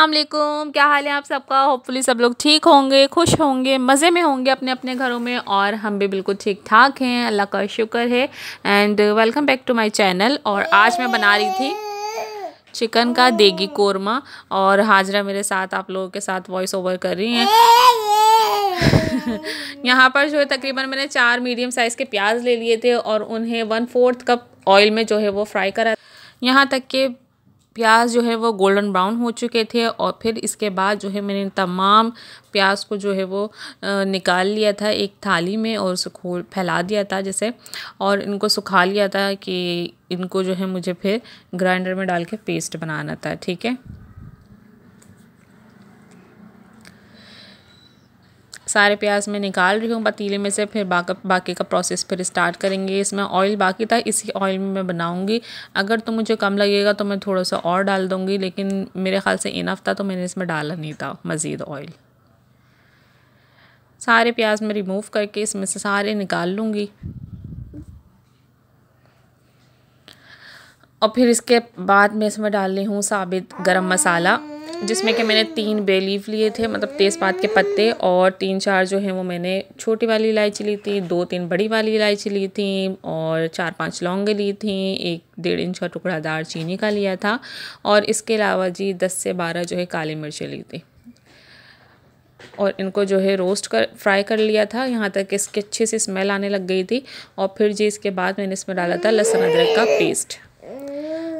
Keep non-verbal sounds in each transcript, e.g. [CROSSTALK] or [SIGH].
असलकुम क्या हाल है आप सबका होपफुली सब लोग ठीक होंगे खुश होंगे मज़े में होंगे अपने अपने घरों में और हम भी बिल्कुल ठीक ठाक हैं अल्लाह का शुक्र है and welcome back to my channel और आज मैं बना रही थी चिकन का देगी कोरमा और हाजरा मेरे साथ आप लोगों के साथ वॉइस ओवर कर रही हैं [LAUGHS] यहाँ पर जो है तकरीबन मैंने चार मीडियम साइज़ के प्याज ले लिए थे और उन्हें वन फोर्थ कप ऑयल में जो है वो फ्राई करा यहाँ तक के प्याज जो है वो गोल्डन ब्राउन हो चुके थे और फिर इसके बाद जो है मैंने तमाम प्याज को जो है वो निकाल लिया था एक थाली में और उसको फैला दिया था जैसे और इनको सुखा लिया था कि इनको जो है मुझे फिर ग्राइंडर में डाल के पेस्ट बनाना था ठीक है सारे प्याज मैं निकाल रही हूँ पतीले में से फिर बाकी का प्रोसेस फिर स्टार्ट करेंगे इसमें ऑयल बाकी था इसी ऑयल में मैं बनाऊँगी अगर तो मुझे कम लगेगा तो मैं थोड़ा सा और डाल दूँगी लेकिन मेरे ख्याल से इनफ था तो मैंने इसमें डाला नहीं था मज़ीद ऑयल सारे प्याज मैं रिमूव करके इसमें से सारे निकाल लूँगी और फिर इसके बाद मैं इसमें डाल रही हूँ साबित गरम मसाला जिसमें कि मैंने तीन बे लीफ लिए थे मतलब तेज़पात के पत्ते और तीन चार जो हैं वो मैंने छोटी वाली इलायची ली थी दो तीन बड़ी वाली इलायची ली थी और चार पांच लौंग ली थी एक डेढ़ इंच का टुकड़ा दार चीनी का लिया था और इसके अलावा जी दस से बारह जो है काली मिर्चें ली थी और इनको जो है रोस्ट कर फ्राई कर लिया था यहाँ तक इसके अच्छे से स्मेल आने लग गई थी और फिर जी इसके बाद मैंने इसमें डाला था लहसुन अदरक का पेस्ट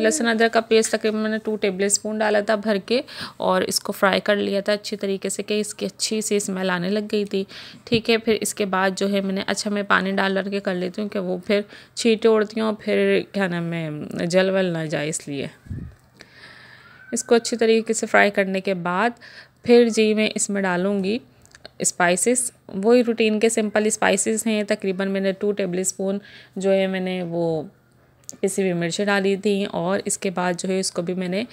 लहसुन अदरक का पेस्ट तकरीबन मैंने टू टेबल स्पून डाला था भर के और इसको फ्राई कर लिया था अच्छी तरीके से कि इसकी अच्छी सी स्मेल आने लग गई थी ठीक है फिर इसके बाद जो है मैंने अच्छा मैं पानी डाल के कर लेती हूँ कि वो फिर छीटे उड़ती हूँ फिर क्या नाम है जल वल ना जाए इसलिए इसको अच्छी तरीके से फ्राई करने के बाद फिर जी मैं इसमें डालूँगी स्पाइसेस वही रूटीन के सिंपल स्पाइसेस हैं तकरीबन मैंने टू टेबल स्पून जो है मैंने वो पीसी हुई मिर्च डाली थी और इसके बाद जो है इसको भी मैंने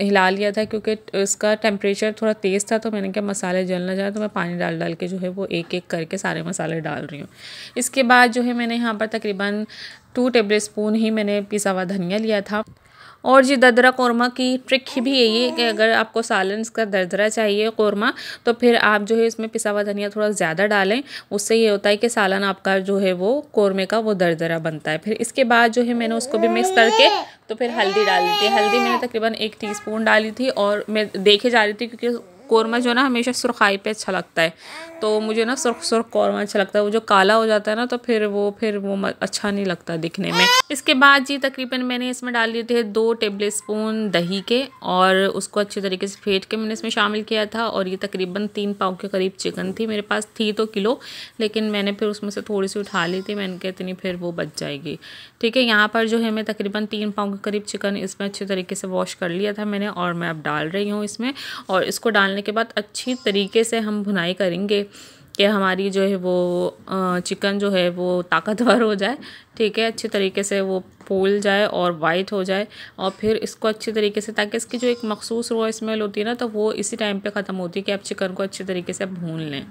हिला लिया था क्योंकि इसका टेम्परेचर थोड़ा तेज़ था तो मैंने क्या मसाले जल ना जाए तो मैं पानी डाल डाल के जो है वो एक एक करके सारे मसाले डाल रही हूँ इसके बाद जो है मैंने यहाँ पर तकरीबन टू टेबल स्पून ही मैंने पिसा हुआ धनिया लिया था और जी ददरा कौरमा की ट्रिक भी यही है कि अगर आपको सालन का दरदरा चाहिए कौरमा तो फिर आप जो है इसमें पिसा हुआ धनिया थोड़ा ज़्यादा डालें उससे ये होता है कि सालन आपका जो है वो कौरमे का वो दरदरा बनता है फिर इसके बाद जो है मैंने उसको भी मिक्स करके तो फिर हल्दी डाल दी थी हल्दी मैंने तकरीबन एक टीस्पून डाली थी और मैं देखे जा रही थी क्योंकि कौरमा जो है ना हमेशा सुरखाई पे अच्छा लगता है तो मुझे ना सुर्ख सुरख कौरमा अच्छा लगता है वो जो काला हो जाता है ना तो फिर वो फिर वो अच्छा नहीं लगता दिखने में इसके बाद जी तकरीबन मैंने इसमें डाल दिए थे दो टेबल स्पून दही के और उसको अच्छे तरीके से फेंट के मैंने इसमें शामिल किया था और ये तकरीबन तीन पाव के करीब चिकन थी मेरे पास थी तो किलो लेकिन मैंने फिर उसमें से थोड़ी सी उठा ली थी मैंने कहा इतनी फिर वो बच जाएगी ठीक है यहाँ पर जो है मैं तकरीबन तीन पाव के करीब चिकन इसमें अच्छे तरीके से वॉश कर लिया था मैंने और मैं अब डाल रही हूँ इसमें और इसको डालने डालने के बाद अच्छी तरीके से हम भुनाई करेंगे कि हमारी जो है वो चिकन जो है वो ताकतवर हो जाए ठीक है अच्छे तरीके से वो फूल जाए और वाइट हो जाए और फिर इसको अच्छे तरीके से ताकि इसकी जो एक मखसूस रो स्मेल होती है ना तो वो इसी टाइम पे ख़त्म होती है कि आप चिकन को अच्छे तरीके से भून लें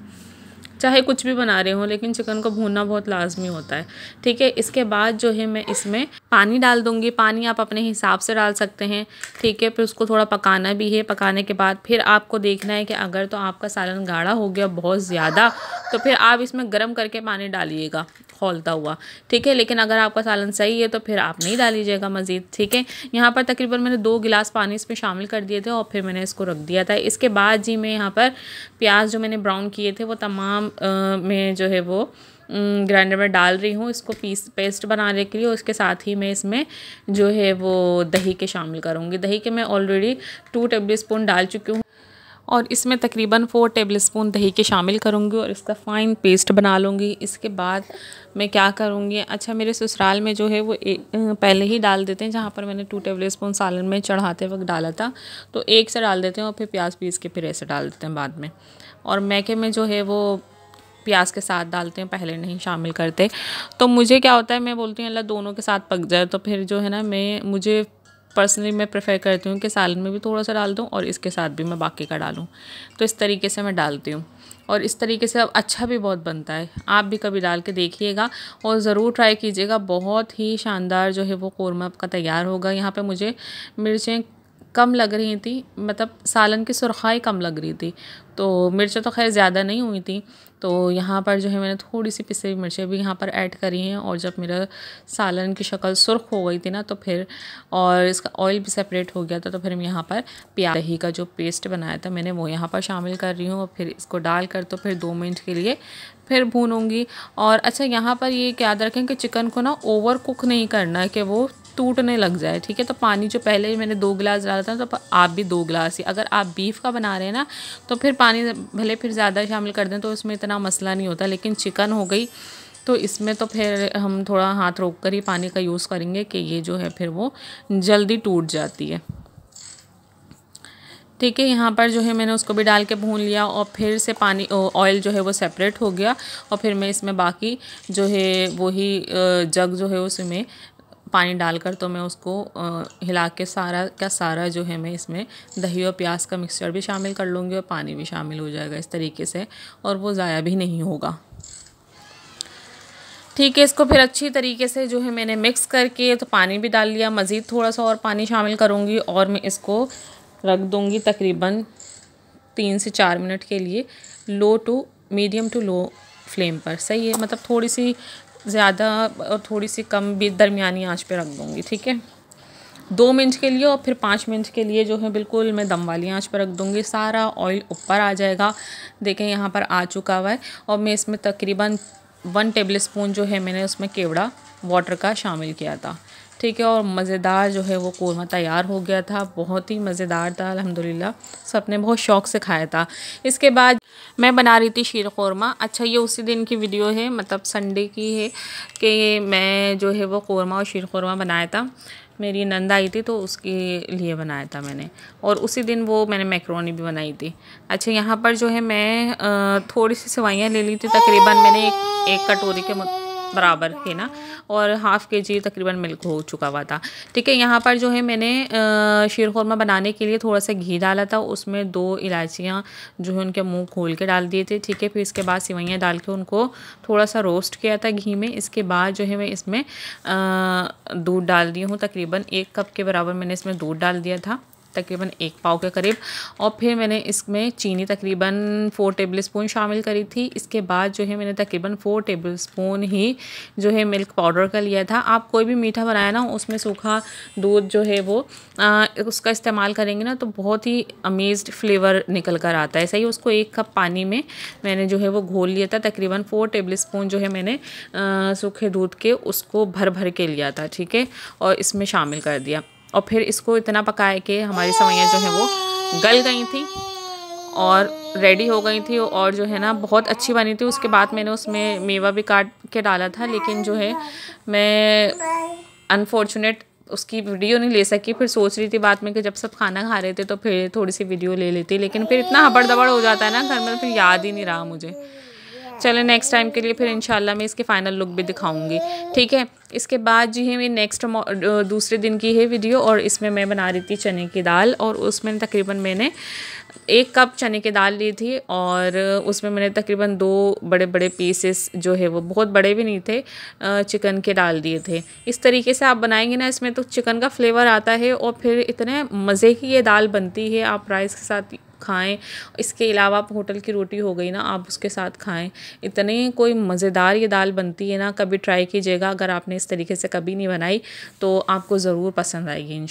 चाहे कुछ भी बना रहे हो लेकिन चिकन को भूनना बहुत लाजमी होता है ठीक है इसके बाद जो है मैं इसमें पानी डाल दूँगी पानी आप अपने हिसाब से डाल सकते हैं ठीक है फिर उसको थोड़ा पकाना भी है पकाने के बाद फिर आपको देखना है कि अगर तो आपका सालन गाढ़ा हो गया बहुत ज़्यादा तो फिर आप इसमें गर्म करके पानी डालिएगा खोलता हुआ ठीक है लेकिन अगर आपका सालन सही है तो फिर आप नहीं डालीजिएगा मज़ीद ठीक है यहाँ पर तकरीबन मैंने दो गिलास पानी इसमें शामिल कर दिए थे और फिर मैंने इसको रख दिया था इसके बाद जी मैं यहाँ पर प्याज जो मैंने ब्राउन किए थे वो तमाम हम में जो है वो ग्राइंडर में डाल रही हूँ इसको पीस पेस्ट बनाने के लिए उसके साथ ही मैं इसमें जो है वो दही के शामिल करूँगी दही के मैं ऑलरेडी टू टेबल स्पून डाल चुकी हूँ और इसमें तकरीबन फ़ोर टेबल स्पून दही के शामिल करूँगी और इसका फ़ाइन पेस्ट बना लूँगी इसके बाद मैं क्या करूँगी अच्छा मेरे ससुराल में जो है वो एक, पहले ही डाल देते हैं जहाँ पर मैंने टू टेबल स्पून सालन में चढ़ाते वक्त डाला था तो एक से डाल देते हैं और फिर प्याज पीस के फिर ऐसे डाल देते हैं बाद में और मैके में जो है वो प्याज के साथ डालते हैं पहले नहीं शामिल करते तो मुझे क्या होता है मैं बोलती हूँ अल्लाह दोनों के साथ पक जाए तो फिर जो है ना मैं मुझे पर्सनली मैं प्रेफर करती हूँ कि सालन में भी थोड़ा सा डाल दूँ और इसके साथ भी मैं बाकी का डालूँ तो इस तरीके से मैं डालती हूँ और इस तरीके से अब अच्छा भी बहुत बनता है आप भी कभी डाल के देखिएगा और ज़रूर ट्राई कीजिएगा बहुत ही शानदार जो है वो कौरमा आपका तैयार होगा यहाँ पे मुझे मिर्चें कम लग रही थी मतलब सालन की सुरखाई कम लग रही थी तो मिर्चें तो खैर ज़्यादा नहीं हुई थी तो यहाँ पर जो है मैंने थोड़ी सी पिसी हुई मिर्चें भी यहाँ पर ऐड करी हैं और जब मेरा सालन की शक्ल सुर्ख हो गई थी ना तो फिर और इसका ऑयल भी सेपरेट हो गया था तो फिर मैं यहाँ पर प्याज दही का जो पेस्ट बनाया था मैंने वो यहाँ पर शामिल कर रही हूँ और फिर इसको डाल कर तो फिर दो मिनट के लिए फिर भूनूंगी और अच्छा यहाँ पर ये याद रखें कि चिकन को ना ओवर कुक नहीं करना है कि वो टूटने लग जाए ठीक है तो पानी जो पहले मैंने दो गिलास डाला था तो आप भी दो गिलास ही अगर आप बीफ का बना रहे हैं ना तो फिर पानी भले फिर ज़्यादा शामिल कर दें तो उसमें इतना मसला नहीं होता लेकिन चिकन हो गई तो इसमें तो फिर हम थोड़ा हाथ रोक कर ही पानी का यूज़ करेंगे कि ये जो है फिर वो जल्दी टूट जाती है ठीक है यहाँ पर जो है मैंने उसको भी डाल के भून लिया और फिर से पानी ऑयल जो है वो सेपरेट हो गया और फिर मैं इसमें बाकी जो है वही जग जो है उसमें पानी डालकर तो मैं उसको हिला के सारा का सारा जो है मैं इसमें दही और प्याज का मिक्सचर भी शामिल कर लूँगी और पानी भी शामिल हो जाएगा इस तरीके से और वो ज़ाया भी नहीं होगा ठीक है इसको फिर अच्छी तरीके से जो है मैंने मिक्स करके तो पानी भी डाल लिया मज़ीद थोड़ा सा और पानी शामिल करूँगी और मैं इसको रख दूँगी तकरीबन तीन से चार मिनट के लिए low to medium to low flame पर सही है मतलब थोड़ी सी ज़्यादा और थोड़ी सी कम भी दरमियानी आँच पे रख दूँगी ठीक है दो मिनट के लिए और फिर पाँच मिनट के लिए जो है बिल्कुल मैं दम वाली आंच पर रख दूँगी सारा ऑयल ऊपर आ जाएगा देखें यहाँ पर आ चुका हुआ है और मैं इसमें तकरीबन वन टेबल स्पून जो है मैंने उसमें केवड़ा वाटर का शामिल किया था ठीक है और मज़ेदार जो है वो कौरमा तैयार हो गया था बहुत ही मज़ेदार था अलहमदिल्ला सबने बहुत शौक़ से खाया था इसके बाद मैं बना रही थी शीर कौरमा अच्छा ये उसी दिन की वीडियो है मतलब संडे की है कि मैं जो है वो कौरमा और शीर कौरमा बनाया था मेरी नंद आई थी तो उसके लिए बनाया था मैंने और उसी दिन वो मैंने मैक्रोनी भी बनाई थी अच्छा यहाँ पर जो है मैं थोड़ी सी सवाइयाँ ले ली थी तकरीबन मैंने एक एक कटोरी के बराबर है ना और हाफ़ के जी तकरीबन मिल्क हो चुका हुआ था ठीक है यहाँ पर जो है मैंने शीर खोरमा बनाने के लिए थोड़ा सा घी डाला था उसमें दो इलायचियाँ जो है उनके मुँह खोल के डाल दिए थे ठीक है फिर इसके बाद सिवैयाँ डाल के उनको थोड़ा सा रोस्ट किया था घी में इसके बाद जो है मैं इसमें दूध डाल दी हूँ तकरीबन एक कप के बराबर मैंने इसमें दूध डाल दिया था तकरीबन एक पाव के करीब और फिर मैंने इसमें चीनी तकरीबन फ़ोर टेबल स्पून शामिल करी थी इसके बाद जो है मैंने तकरीबन फ़ोर टेबल स्पून ही जो है मिल्क पाउडर का लिया था आप कोई भी मीठा बनाया ना उसमें सूखा दूध जो है वो आ, उसका इस्तेमाल करेंगे ना तो बहुत ही अमेज फ्लेवर निकल कर आता है सही उसको एक कप पानी में मैंने जो है वो घोल लिया था तकरीबन फ़ोर टेबल स्पून जो है मैंने सूखे दूध के उसको भर भर के लिया था ठीक है और इसमें शामिल कर दिया और फिर इसको इतना पकाए कि हमारी सवैयाँ जो हैं वो गल गई थी और रेडी हो गई थी और जो है ना बहुत अच्छी बनी थी उसके बाद मैंने उसमें मेवा भी काट के डाला था लेकिन जो है मैं अनफॉर्चुनेट उसकी वीडियो नहीं ले सकी फिर सोच रही थी बाद में कि जब सब खाना खा रहे थे तो फिर थोड़ी सी वीडियो ले लेती लेकिन फिर इतना हबड़ दबड़ हो जाता है ना घर में तो फिर याद ही नहीं रहा मुझे चले नेक्स्ट टाइम के लिए फिर इंशाल्लाह मैं इसके फाइनल लुक भी दिखाऊंगी ठीक है इसके बाद जी है मेरी नेक्स्ट दूसरे दिन की है वीडियो और इसमें मैं बना रही थी चने की दाल और उसमें तकरीबन मैंने एक कप चने की दाल ली थी और उसमें मैंने तकरीबन दो बड़े बड़े पीसेस जो है वो बहुत बड़े भी नहीं थे चिकन के डाल दिए थे इस तरीके से आप बनाएंगे ना इसमें तो चिकन का फ्लेवर आता है और फिर इतने मज़े की ये दाल बनती है आप राइस के साथ खाएं इसके अलावा आप होटल की रोटी हो गई ना आप उसके साथ खाएं इतने कोई मज़ेदार ये दाल बनती है ना कभी ट्राई कीजिएगा अगर आपने इस तरीके से कभी नहीं बनाई तो आपको ज़रूर पसंद आएगी इन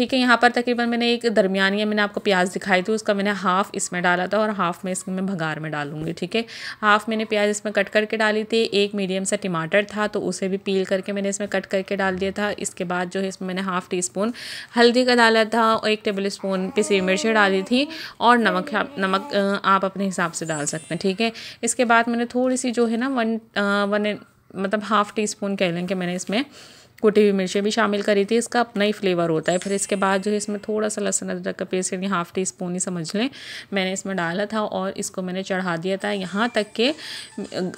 ठीक है यहाँ पर तकरीबन मैंने एक दरमियानी मैंने आपको प्याज दिखाई थी उसका मैंने हाफ़ इसमें डाला था और हाफ़ में इसमें मैं भगार में डालूंगी ठीक है हाफ़ मैंने प्याज इसमें कट करके डाली थी एक मीडियम सा टमाटर था तो उसे भी पील करके मैंने इसमें कट करके डाल दिया था इसके बाद जो है इसमें मैंने हाफ़ टी स्पून हल्दी का डाला था और एक टेबल स्पून पिसी मिर्ची डाली थी और नमक नमक आप अपने हिसाब से डाल सकते हैं ठीक है इसके बाद मैंने थोड़ी सी जो है ना वन वन मतलब हाफ़ टी स्पून कह लें कि मैंने इसमें कुटी हुई मिर्चें भी शामिल करी थी इसका अपना ही फ्लेवर होता है फिर इसके बाद जो है इसमें थोड़ा सा लहसुन अदरक का पेस्ट यानी हाफ़ टी स्पून ही समझ लें मैंने इसमें डाला था और इसको मैंने चढ़ा दिया था यहाँ तक के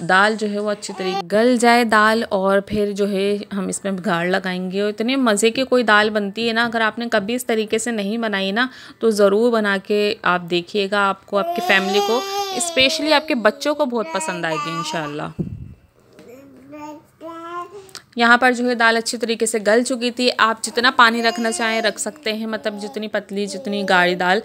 दाल जो है वो अच्छी तरीके गल जाए दाल और फिर जो है हम इसमें गाड़ लगाएंगे और इतने मज़े की कोई दाल बनती है ना अगर आपने कभी इस तरीके से नहीं बनाई ना तो ज़रूर बना के आप देखिएगा आपको आपकी फैमिली को स्पेशली आपके बच्चों को बहुत पसंद आएगी इन यहाँ पर जो है दाल अच्छी तरीके से गल चुकी थी आप जितना पानी रखना चाहें रख सकते हैं मतलब जितनी पतली जितनी गाढ़ी दाल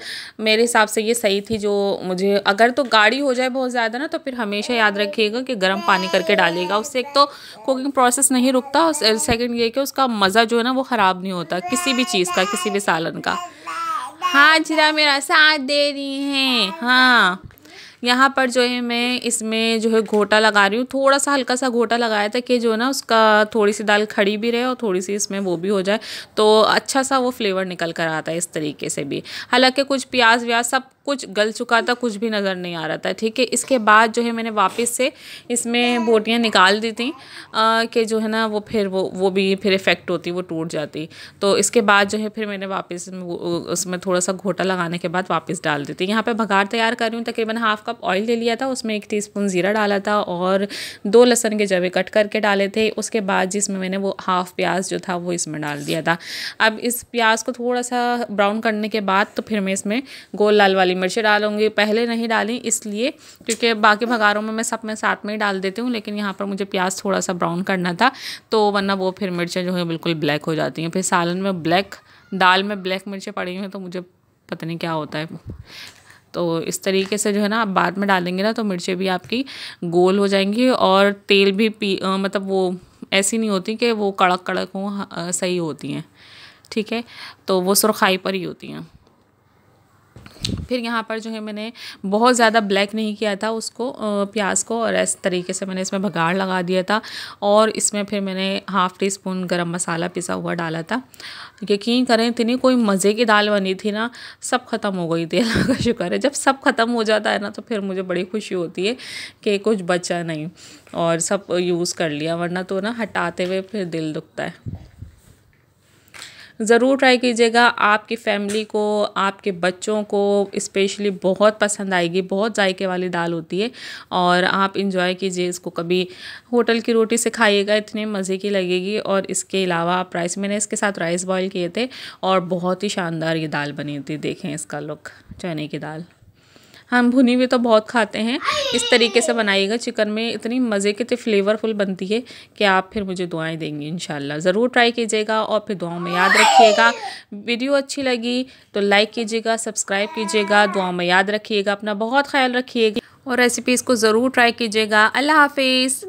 मेरे हिसाब से ये सही थी जो मुझे अगर तो गाढ़ी हो जाए बहुत ज़्यादा ना तो फिर हमेशा याद रखिएगा कि गर्म पानी करके डालिएगा उससे एक तो कुकिंग प्रोसेस नहीं रुकता और सेकेंड ये कि उसका मज़ा जो है ना वो ख़राब नहीं होता किसी भी चीज़ का किसी भी सालन का हाँ जीरा मेरा साथ दे रही हैं हाँ यहाँ पर जो है मैं इसमें जो है घोटा लगा रही हूँ थोड़ा सा हल्का सा घोटा लगाया था कि जो ना उसका थोड़ी सी दाल खड़ी भी रहे और थोड़ी सी इसमें वो भी हो जाए तो अच्छा सा वो फ्लेवर निकल कर आता है इस तरीके से भी हालांकि कुछ प्याज व्याज सब कुछ गल चुका था कुछ भी नज़र नहीं आ रहा था ठीक है इसके बाद जो है मैंने वापस से इसमें बोटियाँ निकाल दी थी कि जो है ना वो फिर वो वो भी फिर इफ़ेक्ट होती वो टूट जाती तो इसके बाद जो है फिर मैंने वापस उसमें थोड़ा सा घोटा लगाने के बाद वापस डाल दी थी यहाँ पर भगार तैयार कर रही हूँ तकरीबन हाफ कप ऑयल ले लिया था उसमें एक टी स्पून ज़ीरा डाला था और दो लहसन के जवे कट करके डाले थे उसके बाद जिसमें मैंने वो हाफ़ प्याज जो था वो इसमें डाल दिया था अब इस प्याज को थोड़ा सा ब्राउन करने के बाद तो फिर मैं इसमें गोल लाल वाली मिर्चें डालूंगी पहले नहीं डाली इसलिए क्योंकि बाकी भगारों में मैं सब में साथ में ही डाल देती हूँ लेकिन यहाँ पर मुझे प्याज थोड़ा सा ब्राउन करना था तो वरना वो फिर मिर्चें जो है बिल्कुल ब्लैक हो जाती हैं फिर सालन में ब्लैक दाल में ब्लैक मिर्चें पड़ी हुई हैं तो मुझे पता नहीं क्या होता है तो इस तरीके से जो है ना आप बाद में डालेंगे ना तो मिर्चें भी आपकी गोल हो जाएंगी और तेल भी पी आ, मतलब वो ऐसी नहीं होती कि वो कड़क कड़क हों सही होती हैं ठीक है तो वो सुरखाई पर ही होती हैं फिर यहाँ पर जो है मैंने बहुत ज़्यादा ब्लैक नहीं किया था उसको प्याज को और इस तरीके से मैंने इसमें भगाड़ लगा दिया था और इसमें फिर मैंने हाफ़ टी स्पून गर्म मसाला पिसा हुआ डाला था यकीन करें इतनी कोई मज़े की दाल बनी थी ना सब ख़त्म हो गई थी [LAUGHS] अल्लाह का शुक्र है जब सब ख़त्म हो जाता है ना तो फिर मुझे बड़ी खुशी होती है कि कुछ बचा नहीं और सब यूज़ कर लिया वरना तो ना हटाते हुए फिर दिल दुखता है ज़रूर ट्राई कीजिएगा आपकी फैमिली को आपके बच्चों को इस्पेशली बहुत पसंद आएगी बहुत जायके वाली दाल होती है और आप इंजॉय कीजिए इसको कभी होटल की रोटी से खाइएगा इतने मज़े की लगेगी और इसके अलावा आप राइस मैंने इसके साथ राइस बॉयल किए थे और बहुत ही शानदार ये दाल बनी थी देखें इसका लुक चने की दाल हम भुनी हुई तो बहुत खाते हैं इस तरीके से बनाइएगा चिकन में इतनी मज़े के फ्लेवरफुल बनती है कि आप फिर मुझे दुआएँ देंगे इन ज़रूर ट्राई कीजिएगा और फिर दुआओं में याद रखिएगा वीडियो अच्छी लगी तो लाइक कीजिएगा सब्सक्राइब कीजिएगा दुआओं में याद रखिएगा अपना बहुत ख्याल रखिएगा और रेसिपीज़ को ज़रूर ट्राई कीजिएगा अल्लाह हाफिज़